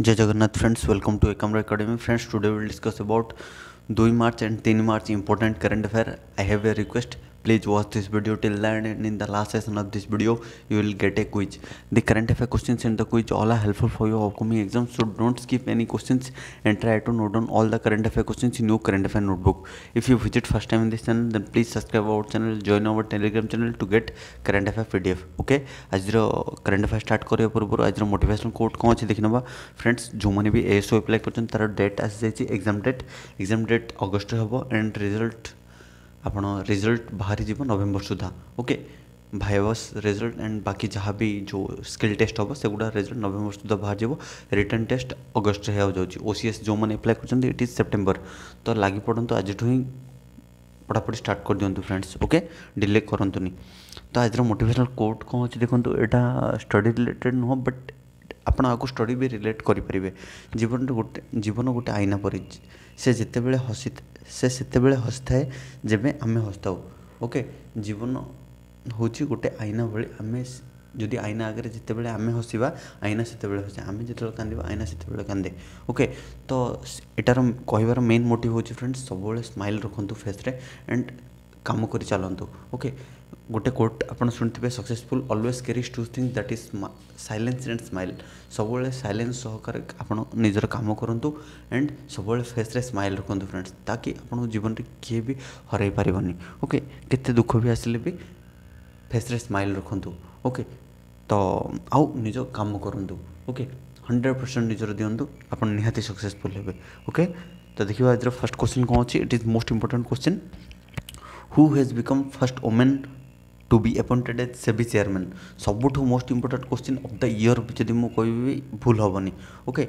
जय Jagannath friends welcome to Ekam academy friends today will discuss about दो March and तीन March important current affair I have a request Please watch this video till the end and in the last session of this video you will get a quiz. The current affair questions in the quiz all are helpful for your upcoming exams so don't skip any questions and try to note down all the current affair questions in your current affair notebook. If you visit first time in this channel then please subscribe our channel join our telegram channel to get current affair pdf okay आज current affair start करिया पूर्व आज motivational court कौन अच्छे देखने friends जो मैंने भी एएसओ एप्लाई कर तार डेट आसी जाइए exam date exam date August हम एंड रिजल्ट ଆପଣ ରେଜଲ୍ଟ ବାହାରିଯିବ ନଭେମ୍ବର ସୁଦ୍ଧା ଓକେ ଭାଇବସ୍ ରେଜଲ୍ଟ ଆଣ୍ଡ ବାକି ଯାହା ବି ଯେଉଁ ସ୍କିଲ୍ ଟେଷ୍ଟ ହେବ ସେଗୁଡ଼ା ରେଜଲ୍ଟ ନଭେମ୍ବର ସୁଦ୍ଧା ବାହାରିଯିବ ରିଟର୍ଣ୍ଣ ଟେଷ୍ଟ ଅଗଷ୍ଟରେ ହେବାକୁ ଯାଉଛି ଓ ସି ଏସ୍ ଯେଉଁମାନେ ଆପ୍ଲାଏ କରୁଛନ୍ତି ଇଟ୍ ଇଜ୍ ସେପ୍ଟେମ୍ବର ତ ଲାଗି ପଡ଼ନ୍ତୁ ଆଜିଠୁ ହିଁ ପଢ଼ାପଢ଼ି ଷ୍ଟାର୍ଟ କରିଦିଅନ୍ତୁ ଫ୍ରେଣ୍ଡସ୍ ଓକେ ଡିଲେ କରନ୍ତୁନି ତ ଆଜିର ମୋଟିଭେସନାଲ୍ କୋଟ୍ କ'ଣ ଅଛି ଦେଖନ୍ତୁ ଏଇଟା ଷ୍ଟଡ଼ି ରିଲେଟେଡ଼୍ ନୁହଁ ବଟ୍ ଆପଣ ଆକୁ ଷ୍ଟଡ଼ି ବି ରିଲେଟ୍ କରିପାରିବେ ଜୀବନରେ ଗୋଟେ ଜୀବନ ଗୋଟେ ଆଇନା ପରି ସେ ଯେତେବେଳେ ହସି ସେ ସେତେବେଳେ ହସିଥାଏ ଯେବେ ଆମେ ହସିଥାଉ ଓକେ ଜୀବନ ହେଉଛି ଗୋଟେ ଆଇନା ଭଳି ଆମେ ଯଦି ଆଇନା ଆଗରେ ଯେତେବେଳେ ଆମେ ହସିବା ଆଇନା ସେତେବେଳେ ହସେ ଆମେ ଯେତେବେଳେ କାନ୍ଦିବା ଆଇନା ସେତେବେଳେ କାନ୍ଦେ ଓକେ ତ ଏଟାର କହିବାର ମେନ୍ ମୋଟିଭ୍ ହେଉଛି ଫ୍ରେଣ୍ଡସ୍ ସବୁବେଳେ ସ୍ମାଇଲ୍ ରଖନ୍ତୁ ଫେସ୍ରେ ଆଣ୍ଡ କାମ କରି ଚାଲନ୍ତୁ ଓକେ ଗୋଟେ କୋର୍ଟ ଆପଣ ଶୁଣିଥିବେ successful always carries two thing that is silence and smile ସବୁବେଳେ ସାଇଲେନ୍ସ ସହକାରେ ଆପଣ ନିଜର କାମ କରନ୍ତୁ ଆଣ୍ଡ ସବୁବେଳେ ଫେସ୍ରେ ସ୍ମାଇଲ୍ ରଖନ୍ତୁ ଫ୍ରେଣ୍ଡସ୍ ତାକି ଆପଣଙ୍କ ଜୀବନରେ କିଏ ବି ହରାଇ ପାରିବନି ଓକେ କେତେ ଦୁଃଖ ବି ଆସିଲେ ବି ଫେସ୍ରେ ସ୍ମାଇଲ୍ ରଖନ୍ତୁ ଓକେ ତ ଆଉ ନିଜ କାମ କରନ୍ତୁ ଓକେ ହଣ୍ଡ୍ରେଡ଼ ପରସେଣ୍ଟ ନିଜର ଦିଅନ୍ତୁ ଆପଣ ନିହାତି ସକ୍ସେସଫୁଲ୍ ହେବେ ଓକେ ତ ଦେଖିବା ଆଜିର ଫାର୍ଷ୍ଟ କ୍ୱେଶ୍ଚିନ୍ କ'ଣ ଅଛି it is most important question who has become first women to be appointed as SEBI chairman ସବୁଠୁ most important question of the year ଯଦି ମୁଁ କହିବି ଭୁଲ ହେବନି ଓକେ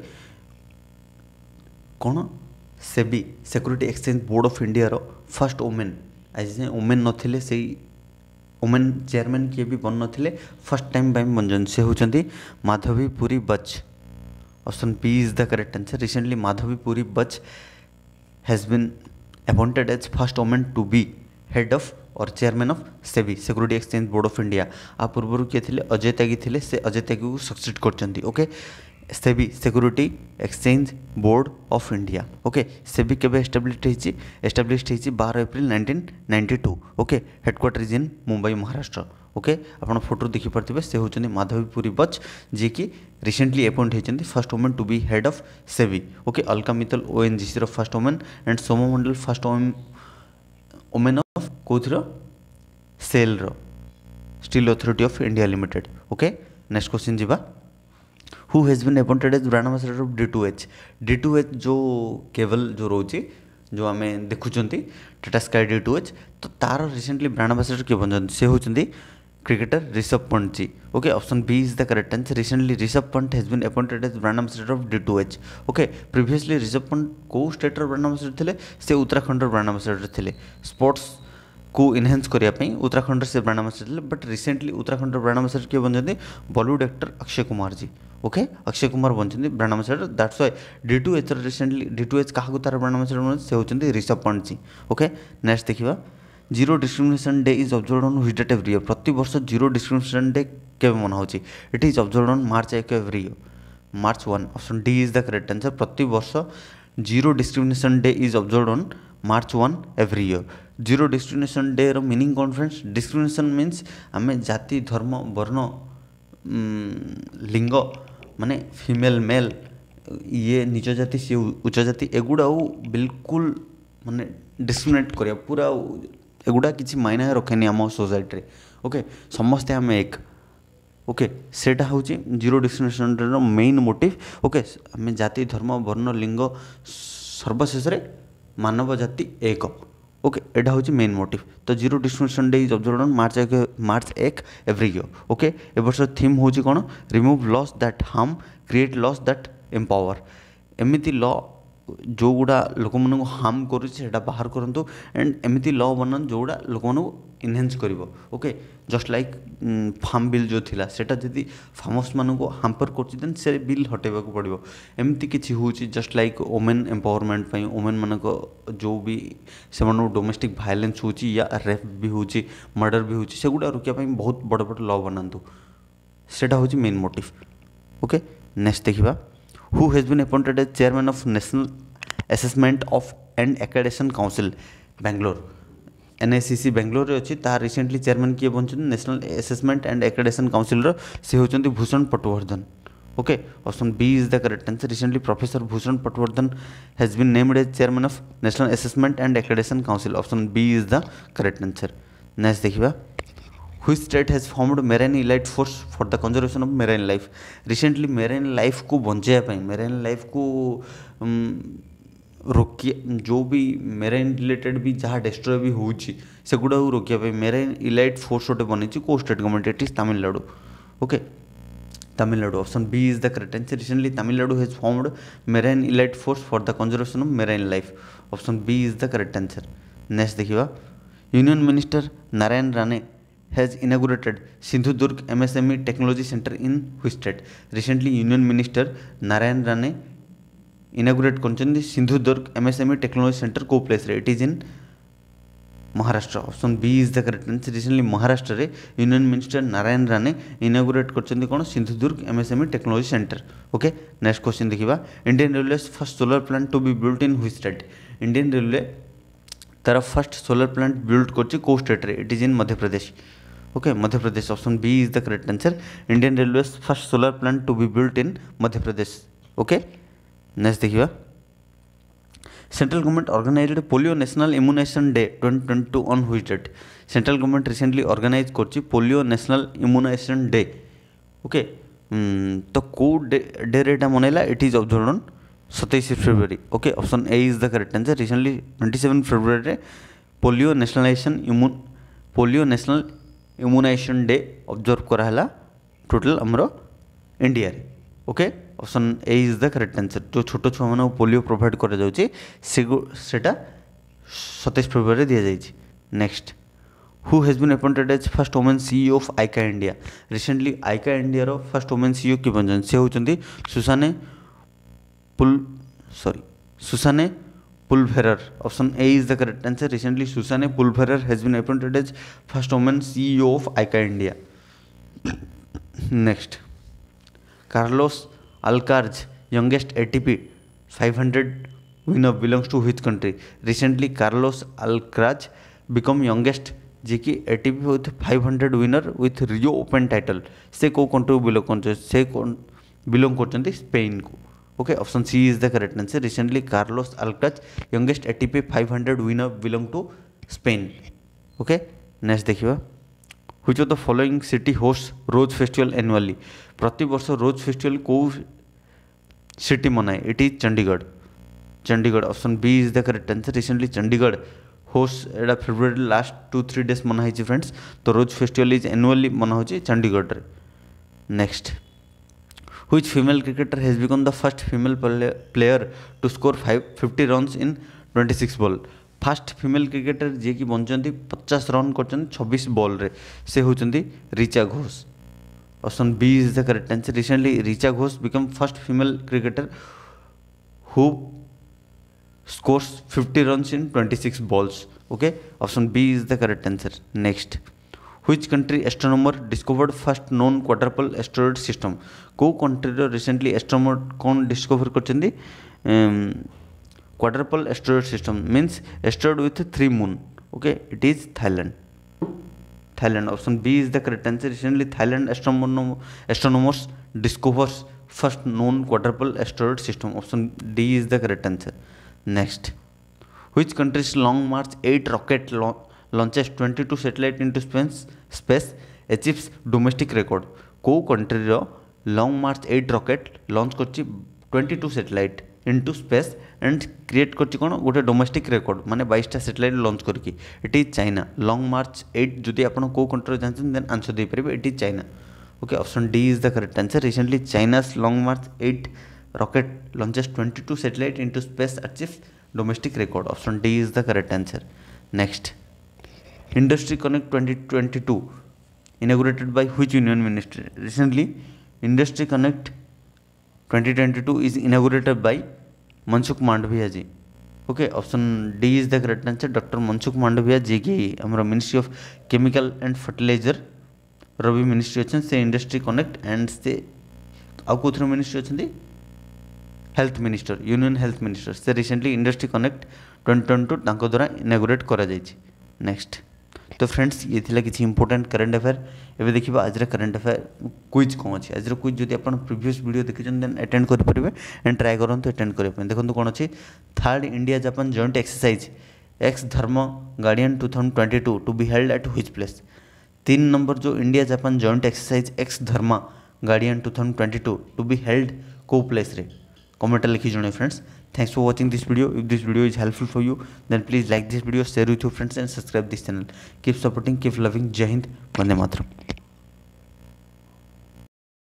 କ'ଣ SEBI security exchange board of ଇଣ୍ଡିଆର ଫାର୍ଷ୍ଟ ଓମେନ୍ ଆଜି ଯାଏଁ ଓମେନ୍ ନଥିଲେ ସେଇ ଓମେନ୍ ଚେୟାରମ୍ୟାନ୍ କିଏ ବି ବନିନଥିଲେ ଫାର୍ଷ୍ଟ ଟାଇମ୍ ପାଇଁ ବନିଛନ୍ତି ସେ ହେଉଛନ୍ତି Madhabi Puri Buch option B is the correct answer recently Madhabi Puri Buch has been appointed as first women to be head of और chairman of SEBI security exchange board of India आ पूर्वर किए थे अजय त्यागी थे से अजय त्यागी को सक्सीड करते okay SEBI security exchange board of India okay SEBI केवे एस्टाब्लिश्ड होती एस्टाब्लिश्ड बार April nineteen ninety two okay headquarters in Mumbai Maharashtra okay आपड़ फोटो देखिपे से होती माधवीपुरी बच जी की रिसेंटली अपॉइंट होती first women to be head of SEBI okay Alka Mittal O N G C fast women and Soma Mondal fast women କେଉଁଥିର ସେଲ୍ର steel authority of India limited okay next question जी who has been appointed as brand ambassador of D to H D to H जो cable जो रोचे जो आम देखुं Tata sky D to H तो तार रिसेंटली ब्रांड आम्बासाडर किए बन से होती cricketer Rishabh Pant ji okay option B is the correct answer recently Rishabh Pant has been appointed as brand ambassador of D to H okay previously Rishabh Pant कौ स्टेट्र ब्रांड आम्बासाडर थे से उत्तराखंड ब्रांड आम्बासाडर थे स्पोर्ट्स କୁ ଏନହାନ୍ସ କରିବା ପାଇଁ ଉତ୍ତରାଖଣ୍ଡର ସେ ବ୍ରାଣ୍ଡ ଆମ୍ବାସଡ଼ର ଥିଲେ ବଟ୍ ରିସେଣ୍ଟଲି ଉତ୍ତରାଖଣ୍ଡର ବ୍ରାଣ୍ଡ ଆମ୍ବାସଡ଼ର କିଏ ବନିଛନ୍ତି Bollywood actor Akshay Kumar ji okay Akshay Kumar ବନିଛନ୍ତି brand ambassador that's why D to ଏଚ୍ର ରିସେଣ୍ଟଲି ଡି ଟୁ ଏଚ୍ କାହାକୁ ତାର ବ୍ରାଣ୍ଡ ଆମ୍ବାସଡ଼ର ବନିଛନ୍ତି ସେ ହେଉଛନ୍ତି ରିଷଭ ପଣ୍ଟଜୀ ଓକେ ନେକ୍ସଟ ଦେଖିବା zero discrimination day is observed on hit every year ପ୍ରତିବର୍ଷ ଜିରୋ ଡିସ୍କ୍ରିମିନେସନ୍ ଡେ କେବେ ମନାହେଉଛି it is observed on March ଏକ every year March one option D is the correct answer ପ୍ରତିବର୍ଷ zero discrimination day is observed on March one every year zero discrimination day रिनिंग conference discrimination means आम जाति धर्म वर्ण लिंग माने female male ये निज जाति सी उच्च जाति एगुड़ा बिल्कुल माने डिस्क्रिमिनेट कर पूरा एगुड़ा कि मायना रखे नहीं आम सोसाइटी ओके समस्ते आम एक ओके से zero discrimination day main motive okay आम जाति धर्म वर्ण लिंग सर्वशेष मानव जाति एक ओके यहाँ हूँ मेन मोटिव तो zero discrimination day is observed March एक मार्च एक एव्री इयर ओके एवर्ष थीम हूँ कौन remove laws that harm create laws that empower एमती ल जो गुड़ा लोक मान हार्म करा बाहर करूँ एंड एमती ल बना जो गुड़ा लोक मानक इनहेन्स कर okay just like farm bill जो थी सेटाद फार्मर्स मानक हामपर कर दे बिल हटेबा को पड़ो एमती किसी just like women empowerment women मानक जो भी से डोमेस्टिक भायलेन्स या रेप भी हो मर्डर भी होगी सेगुड़ा रोकवाई बहुत बड़ बड़ ल बनातु सेटा हूँ मेन मोटिव ओके नेक्स्ट देखा who has been appointed as chairman of National Assessment of and Accreditation Council, Bangalore. NICC Bangalore अच्छी ता रिसेंटली चेयरमैन किए बन नेशनल एसेसमेंट एंड एक्रेडेसन काउनसिलर से होती Bhushan Patwardhan okay option B is the correct answer recently professor Bhushan Patwardhan has been named as chairman of national assessment and accreditation council option B is the correct answer next देखा हुई state has formed marine elite force for the conservation of marine life recently marine life को बंचाई मेरेन life को um, रोक जो भी मेरेन रिलेटेड भी जहाँ डेस्ट्रय भी होगुड़ा रोक मेरेन इलाइट फोर्स गोटे बनई को state government it is Tamil Nadu okay Tamil Nadu option B is the correct answer recently Tamil Nadu has formed marine elite force for the conservation of marine life option B is the correct answer next देखा union minister Narayan Rane has inaugurated Sindhudurg MSME Technology Center in Huistet. Recently, Union Minister Narayan Rane inaugurated Konchan Sindhudurg MSME Technology Center co place it is in Maharashtra option B is the correct answer recently Maharashtra में union minister Narayan Rane inaugurate करते कौन Sindhudurg MSME technology centre okay next question देखा Indian railway first solar plant to be built in हुई state Indian railway तरफ first solar plant build कर state it is in Madhya okay Madhya Pradesh option B is the correct answer Indian railway first solar plant to be built in Madhya Pradesh okay next देखिए central government organised polio national immunisation day 2022 on हुई date central government recently organise कर polio national immunisation day okay तो कौ day यहाँ मनइला it is observe सतैश February okay option A is the correct answer recently twenty seven February polio nationalisation immune polio national immunisation day observe କରାହେଲା total ଆମର ଇଣ୍ଡିଆରେ okay option A is the correct answer ଯେଉଁ ଛୋଟ ଛୁଆମାନଙ୍କୁ polio provide କରାଯାଉଛି ସେଟା ସତେଇଶ ଫେବୃଆରୀରେ ଦିଆଯାଇଛି next who has been appointed as first woman CEO of ICA India. Recently, ICA India रो first woman CEO किए बन से होती सुसाने पुल sorry Susanne Pulverer option A is the correct answer recently Susanne Pulverer has been appointed as first women CEO of ICA India next Carlos Alcaraz youngest ATP 500 winner belongs to which country recently Carlos Alcaraz become youngest जी कि ATP with hundred winner with Rio open title से कौ country belong कर से belong कर Spain को okay option C is the correct answer recently Carlos Alcaraz youngest ATP 500 hundred winner belong to Spain okay next देखिबा हुई of the following city host rose festival annually वर्ष rose festival कौ city मनाए it is Chandigarh Chandigarh option B is the correct answer recently Chandigarh host at February last two three days मनाई friends तो rose festival is annually मना Chandigarh next हुई female cricketer has become the first female player to score five fifty run in twenty six ball fast female cricketer जी बनती पचास run कर छब्बीस बल्रे से होती Richa Ghosh option B is the correct answer recently Richa Ghosh become first female cricketer who scores fifty run in twenty six balls okay option B is the correct answer next Which country astronomer discovered first known quadruple asteroid system? କେଉଁ କଣ୍ଟ୍ରିର recently ଆଷ୍ଟ୍ରୋମର କ'ଣ discover କରିଛନ୍ତି quadruple asteroid system means asteroid with three moon okay it is Thailand Thailand option B is the correct answer recently Thailand astronomers discovers first known quadruple asteroid system option d is the correct answer next which country's long march 8 rocket launches 22 satellites into space achieves domestic record କୋଉ କଣ୍ଟ୍ରିର Long March eight rocket launch କରିଛି twenty two satellite into space and create କରିଛି କ'ଣ ଗୋଟେ domestic record ମାନେ ବାଇଶଟା satellite launch କରିକି ଏଠି China long March eight ଯଦି ଆପଣ କେଉଁ କଣ୍ଟ୍ରିର ଜାଣିଛନ୍ତି ଦେନ୍ ଆନ୍ସର୍ ଦେଇପାରିବେ ଏଠି China okay option D is the correct answer recently China's Long March eight rocket launches twenty two satellite into space achieve domestic record option D is the correct answer next industry connect 2022, inaugurated by which union Ministry? Recently industry connect 2022 is inaugurated by Mansukh Mandaviya ji okay option D is the correct answer doctor Mansukh Mandaviya ji की आमर ministry of chemical and fertiliser Ravi ministry अच्छे से industry connect and से आउ कौन ministry अच्छा health minister union health minister से recently industry connect twenty twenty two द्वारा इनागोरेट कर नेक्स्ट तो फ्रेंड्स ये किसी इंपोर्टाट करेन्ट अफेयर एवं देखिए आज करेन्ट अफेयर क्विज कौन अच्छी आज क्विज जब आप प्रिवियस भिड देखें देन एटेड करेंगे एंड ट्राए करते एटेड करने देखते कौन अच्छी third India Japan joint exercise Ex Dharma Guardian two thousand twenty two to be held at which place तीन नंबर जो India Japan joint exercise Ex Dharma Guardian two thousand twenty two to be held को place comment लिखी जो friends Thanks for watching this video. If this video is helpful for you, then please like this video, share with your friends and subscribe this channel. Keep supporting, keep loving. Jai Hind, Vande Mataram.